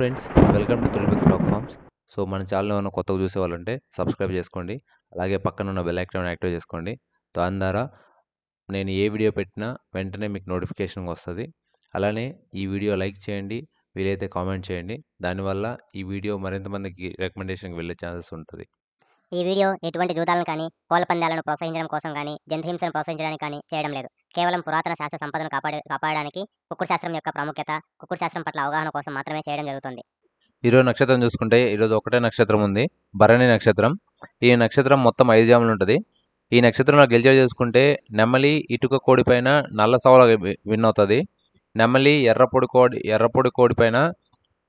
friends welcome to త్రిల్బిక్ stock farms so మన channel ఏమైనా కొత్తగా చూసే వాళ్ళంటే సబ్స్క్రైబ్ చేసుకోండి అలాగే పక్కన ఉన్న బెల్ ఐకాన్ యాక్టివ్ చేసుకోండి దాని ద్వారా నేను ఏ వీడియో పెట్టినా వెంటనే మీకు నోటిఫికేషన్ వస్తుంది అలానే ఈ వీడియో లైక్ చేయండి వీలైతే కామెంట్ చేయండి దానివల్ల ఈ వీడియో మరింత మందికి రికమెండేషన్కి వెళ్ళే ఛాన్సెస్ ఉంటుంది ఈ వీడియో ఎటువంటి జూదాలను కానీ కోళ్ల పందాలను ప్రోత్సహించడం కోసం కానీ జంతుహింసను ప్రోత్సహించడానికి కానీ చేయడం లేదు కేవలం పురాతన శాస్త్ర సంపదను కాపాడే కాపాడడానికి కుక్కుడు శాస్త్రం యొక్క ప్రాముఖ్యత కుక్కుడు శాస్త్రం పట్ల అవగాహన కోసం మాత్రమే చేయడం జరుగుతుంది ఈరోజు నక్షత్రం చూసుకుంటే ఈరోజు ఒకటే నక్షత్రం ఉంది భరణి నక్షత్రం ఈ నక్షత్రం మొత్తం ఐదు జాములు ఉంటుంది ఈ నక్షత్రంలో గెలిచే చూసుకుంటే నెమలి ఇటుక కోడిపైన నల్ల సవల విన్ అవుతుంది నెమలి ఎర్రపొడి కోడి ఎర్రపొడి కోడిపైన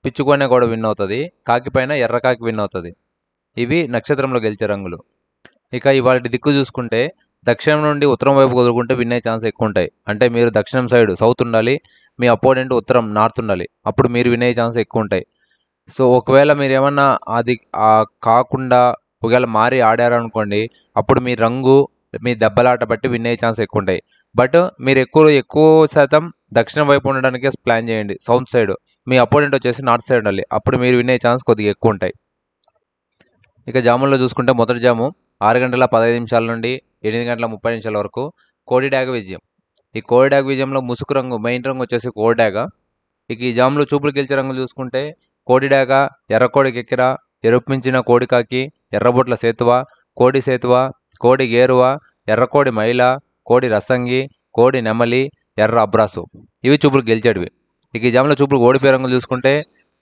పిచ్చుకొనే కూడా విన్ అవుతుంది కాకిపైన ఎర్రకాకి విన్ అవుతుంది ఇవి నక్షత్రంలో గెలిచే రంగులు ఇక ఇవాళ దిక్కు చూసుకుంటే దక్షిణం నుండి ఉత్తరం వైపు కుదురుకుంటే విన్ అయ్యే ఛాన్స్ ఎక్కువ ఉంటాయి అంటే మీరు దక్షిణం సైడ్ సౌత్ ఉండాలి మీ అపోనెంట్ ఉత్తరం నార్త్ ఉండాలి అప్పుడు మీరు విన్ అయ్యే ఛాన్స్ ఎక్కువ ఉంటాయి సో ఒకవేళ మీరు ఏమన్నా అది కాకుండా ఒకవేళ మారి ఆడారు అనుకోండి అప్పుడు మీ రంగు మీ దెబ్బలాట బట్టి విన్ అయ్యే ఛాన్స్ ఎక్కువ ఉంటాయి బట్ మీరు ఎక్కువ ఎక్కువ శాతం దక్షిణం వైపు ఉండడానికే ప్లాన్ చేయండి సౌత్ సైడ్ మీ అపోనెంట్ వచ్చేసి నార్త్ సైడ్ ఉండాలి అప్పుడు మీరు విన్ అయ్యే ఛాన్స్ కొద్దిగా ఎక్కువ ఉంటాయి ఇక జాముల్లో చూసుకుంటే మొదటి జాము ఆరు గంటల పదహైదు నిమిషాల నుండి ఎనిమిది గంటల ముప్పై నిమిషాల వరకు కోడిడాగ విజయం ఈ కోడిడాగ విజయంలో ముసుగు రంగు మెయిన్ రంగు వచ్చేసి కోడిడాగ ఇక ఈ జాములో చూపులు గెలిచే రంగులు చూసుకుంటే కోడిడాగ ఎర్రకోడి కెక్కిర ఎరుపించిన కోడికాకి ఎర్రబొట్ల సేతువ కోడి సేతువ కోడి గేరువ ఎర్రకోడి మహిళ కోడి రసంగి కోడి నెమలి ఎర్ర అబ్రాసు ఇవి చూపులు గెలిచేటివి ఇక ఈ జాములో చూపులు ఓడిపోయే రంగులు చూసుకుంటే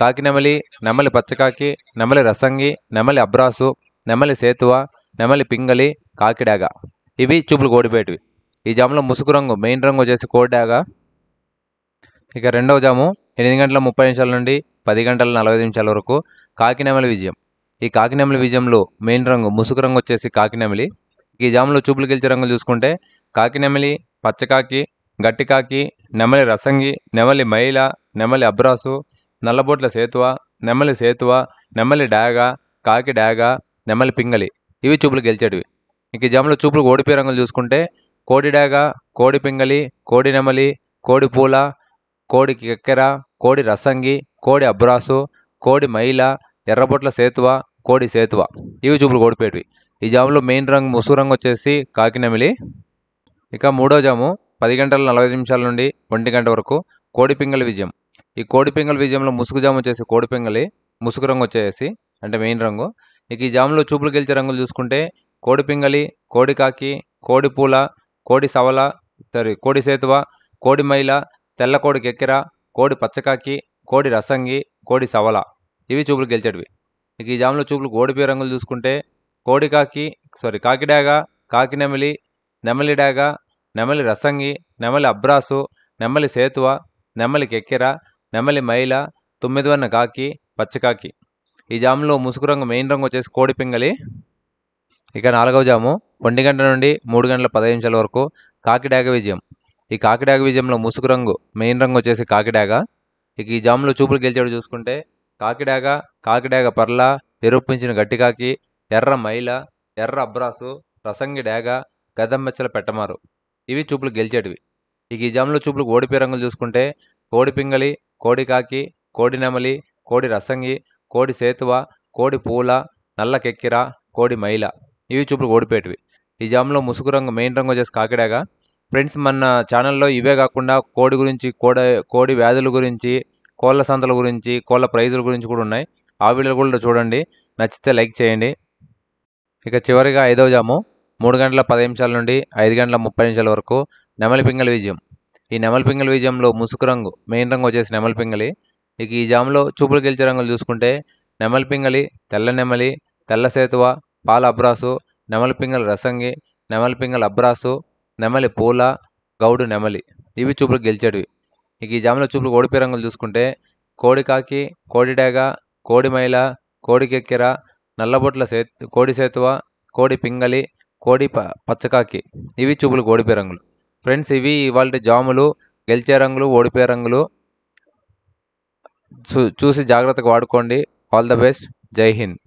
కాకి నెమలి నెమలి పచ్చకాకి నెమలి రసంగి నెమలి అబ్రాసు నెమలి సేతువ నెమలి పింగలి కాకిడాగ ఇవి చూపులు కోడిపేటివి ఈ జాములో ముసుగు రంగు మెయిన్ రంగు వచ్చేసి కోడిడాగ ఇక రెండవ జాము ఎనిమిది గంటల ముప్పై నిమిషాల నుండి పది గంటల నలభై నిమిషాల వరకు కాకినెమలి విజయం ఈ కాకినెమలి విజయంలో మెయిన్ రంగు ముసుగు రంగు వచ్చేసి కాకినెమలి ఈ జాములో చూపులు గెలిచే రంగులు చూసుకుంటే కాకినెమలి పచ్చకాకి గట్టికాకి నెమలి రసంగి నెమలి మహిళ నెమలి అబ్రాసు నల్లబోట్ల సేతువ నెమ్మలి సేతువ నెమ్మలి డాగ కాకి డాగ నెమ్మలి పింగలి ఇవి చూపులు గెలిచేటివి ఇక జమలు చూపులు ఓడిపోయి రంగులు చూసుకుంటే కోడి డాగ కోడి పింగలి కోడి నెమలి కోడి పూల కోడి కెక్కెర కోడి రసంగి కోడి అబ్రాసు కోడి మైల ఎర్రబొట్ల సేతువ కోడి సేతువ ఇవి చూపులు ఓడిపోయేటివి ఈ జాములో మెయిన్ రంగు ముసుగు రంగు వచ్చేసి కాకినమిలి ఇక మూడో జాము పది గంటల నలభై నిమిషాల నుండి ఒంటి గంట వరకు కోడి పింగలి విజయం ఈ కోడి పెంగల్ విజయంలో ముసుగు జాము వచ్చేసి కోడి పెంగలి ముసుగు రంగు వచ్చేసి అంటే మెయిన్ రంగు ఇక ఈ జాములో చూపులు గెలిచే రంగులు చూసుకుంటే కోడి పింగలి కోడి కాకి కోడి పూల కోడి సవల సారీ కోడి సేతువ కోడి మైల తెల్ల కోడి కెక్కెర కోడి పచ్చకాకి కోడి రసంగి కోడి సవల ఇవి చూపులు గెలిచేటివి ఇక ఈ జాములో చూపులు గోడిపే రంగులు చూసుకుంటే కోడి కాకి సారీ కాకిడాగ కాకి నెమలి నెమలి డాగ నెమలి రసంగి నెమలి అబ్రాసు నెమలి సేతువ నెమలి కెక్కెర నెమలి మైల తొమ్మిది వన్న కాకి పచ్చకాకి ఈ జాములో ముసుగు రంగు మెయిన్ రంగు వచ్చేసి కోడి పింగలి ఇక నాలుగవ జాము ఒంటి గంట నుండి మూడు గంటల పదహైదు నిమిషాల వరకు కాకిడాగ విజయం ఈ కాకిడాగ విజయంలో ముసుగు రంగు మెయిన్ రంగు వచ్చేసి కాకిడాగ ఇక ఈ జాములో చూపులు గెలిచాడు చూసుకుంటే కాకిడాగ కాకిడాగ పర్ల ఎరుపించిన గట్టికాకి ఎర్ర మైల ఎర్ర అబ్రాసు రసంగి డాగ గదమ్మెచ్చల పెట్టమారు ఇవి చూపులు గెలిచేటివి ఇక ఈ జాములో చూపులు ఓడిపోయే రంగులు చూసుకుంటే కోడి కోడికాకి కోడినెమలి కోడి రసంగి కోడి సేతువ కోడి పూల నల్లకెక్కిర కోడి మైల ఇవి చూపులు ఓడిపేటివి ఈ జామ్లో ముసుగు రంగు మెయిన్ రంగు వచ్చేసి కాకిడాగా ఫ్రెండ్స్ మన ఛానల్లో ఇవే కాకుండా కోడి గురించి కోడ కోడి వ్యాధుల గురించి కోళ్ళ సంతల గురించి కోళ్ళ ప్రైజుల గురించి కూడా ఉన్నాయి ఆ వీడియో కూడా చూడండి నచ్చితే లైక్ చేయండి ఇక చివరిగా ఐదవ జాము మూడు గంటల పది నిమిషాల నుండి ఐదు గంటల ముప్పై నిమిషాల వరకు నెమలి పింగళ విజయం ఈ నెమలి విజయంలో ముసుకు రంగు మెయిన్ రంగు వచ్చేసి నెమలపింగలి ఇక ఈ జామ్లో చూపులు గెలిచే రంగులు చూసుకుంటే నెమలి తెల్ల నెమలి తెల్ల సేతువ పాల అబ్రాసు నెమలి రసంగి నెమలి అబ్రాసు నెమలి పూల గౌడు నెమలి ఇవి చూపులు గెలిచేటివి ఇక ఈ జామ్లో చూపులు ఓడిపోయే రంగులు చూసుకుంటే కోడి కాకి కోడి డేగ కోడి మైల కోడి కెక్కెర నల్లబొట్ల సే కోడి సేతువ కోడి పింగలి కోడి ప పచ్చకాకి ఇవి చూపులు కోడిపోయే రంగులు ఫ్రెండ్స్ ఇవి ఇవాళ జాములు గెలిచే రంగులు ఓడిపోయే రంగులు చూసి జాగ్రత్తగా వాడుకోండి ఆల్ ద బెస్ట్ జై హింద్